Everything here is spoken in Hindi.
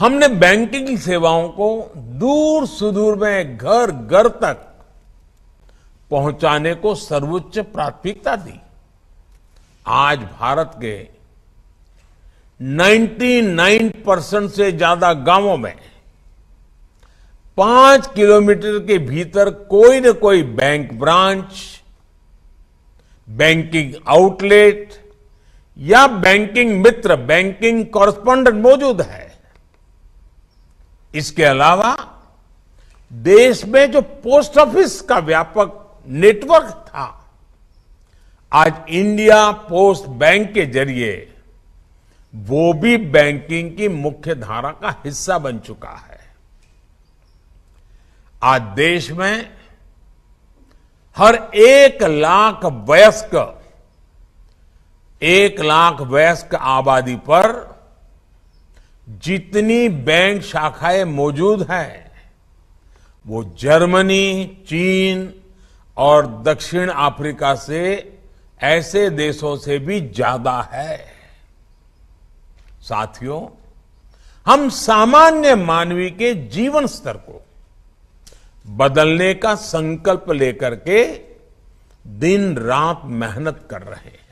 हमने बैंकिंग सेवाओं को दूर सुदूर में घर घर तक पहुंचाने को सर्वोच्च प्राथमिकता दी आज भारत के 99 परसेंट से ज्यादा गांवों में पांच किलोमीटर के भीतर कोई न कोई बैंक ब्रांच बैंकिंग आउटलेट या बैंकिंग मित्र बैंकिंग कॉरस्पॉन्डेंट मौजूद है इसके अलावा देश में जो पोस्ट ऑफिस का व्यापक नेटवर्क था आज इंडिया पोस्ट बैंक के जरिए वो भी बैंकिंग की मुख्य धारा का हिस्सा बन चुका है आज देश में हर एक लाख वयस्क एक लाख वयस्क आबादी पर जितनी बैंक शाखाएं मौजूद हैं वो जर्मनी चीन और दक्षिण अफ्रीका से ऐसे देशों से भी ज्यादा है साथियों हम सामान्य मानवी के जीवन स्तर को बदलने का संकल्प लेकर के दिन रात मेहनत कर रहे हैं